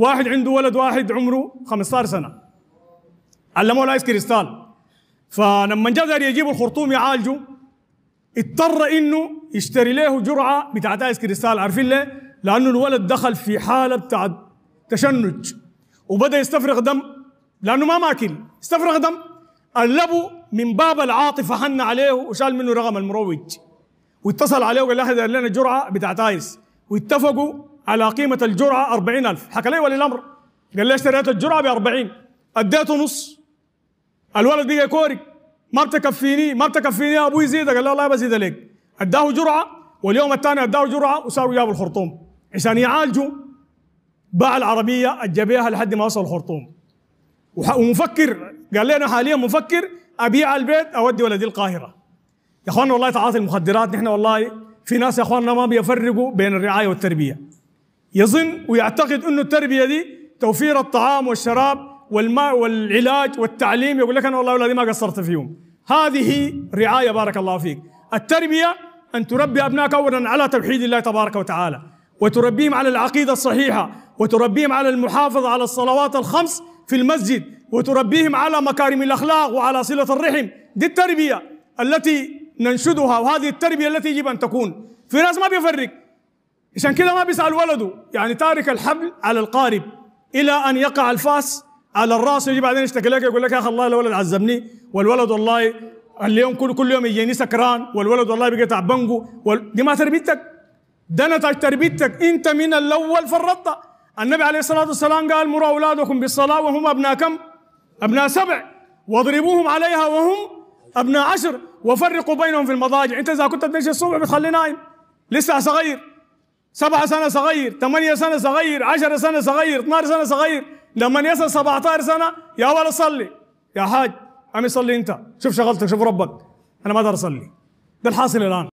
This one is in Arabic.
واحد عنده ولد واحد عمره 15 سنه علموه الايس كريستال فلما جاء دار يجيب الخرطوم يعالجه اضطر انه يشتري له جرعه بتاعت ايس كريستال عارفين ليه؟ لانه الولد دخل في حاله بتاعت تشنج وبدا يستفرغ دم لانه ما ماكل استفرغ دم قلبه من باب العاطفه حن عليه وشال منه رقم المروج واتصل عليه وقال له لنا جرعه بتاعت ايس واتفقوا على قيمة الجرعة أربعين ألف حكى لي ولي الأمر قال لي اشتريت الجرعة بأربعين أديته نص الولد بقى كوري ما بتكفيني ما بتكفيني يا أبوي زيد قال له الله بزيد عليك أداه جرعة واليوم الثاني أداه جرعة وصاروا جابوا الخرطوم عشان يعالجوا باع العربية الجبيها لحد ما وصل الخرطوم ومفكر قال لي أنا حاليا مفكر أبيع البيت أودي ولدي القاهرة يا اخواننا والله تعاطي المخدرات نحن والله في ناس يا اخواننا ما بيفرقوا بين الرعايه والتربيه يظن ويعتقد انه التربيه دي توفير الطعام والشراب والماء والعلاج والتعليم يقول لك انا والله اولادي ما قصرت فيهم هذه رعايه بارك الله فيك التربيه ان تربي ابنائك اولا على توحيد الله تبارك وتعالى وتربيهم على العقيده الصحيحه وتربيهم على المحافظه على الصلوات الخمس في المسجد وتربيهم على مكارم الاخلاق وعلى صله الرحم دي التربيه التي ننشدها وهذه التربيه التي يجب ان تكون في ناس ما بيفرق عشان كده ما بيسأل ولده يعني تارك الحبل على القارب إلى أن يقع الفاس على الراس ويجي بعدين يشتكي لك يقول لك يا أخي الله الولد عذبني والولد والله اليوم كل كل يوم يجيني سكران والولد والله بقى تعبنقه وال... دي ما تربيتك ده نتج تربيتك أنت من الأول فرطت النبي عليه الصلاة والسلام قال مروا أولادكم بالصلاة وهم أبناء كم؟ أبناء سبع واضربوهم عليها وهم أبناء عشر وفرقوا بينهم في المضاجع أنت إذا كنت بتمشي الصبح بتخليه نايم لسه صغير سبعة سنة صغير ثمانية سنة صغير عشرة سنة صغير 12 سنة صغير لما يصل 17 سنة يا ولد صلي يا حاج عم صلي انت شوف شغلتك شوف ربك انا ما اقدر اصلي ده الحاصل الان